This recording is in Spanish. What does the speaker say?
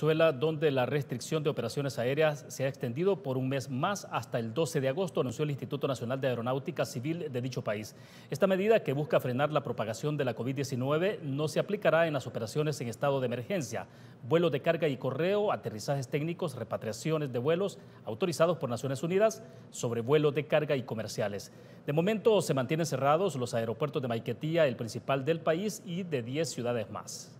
donde la restricción de operaciones aéreas se ha extendido por un mes más hasta el 12 de agosto, anunció el Instituto Nacional de Aeronáutica Civil de dicho país. Esta medida, que busca frenar la propagación de la COVID-19, no se aplicará en las operaciones en estado de emergencia, vuelos de carga y correo, aterrizajes técnicos, repatriaciones de vuelos autorizados por Naciones Unidas sobre vuelos de carga y comerciales. De momento se mantienen cerrados los aeropuertos de Maiquetía, el principal del país, y de 10 ciudades más.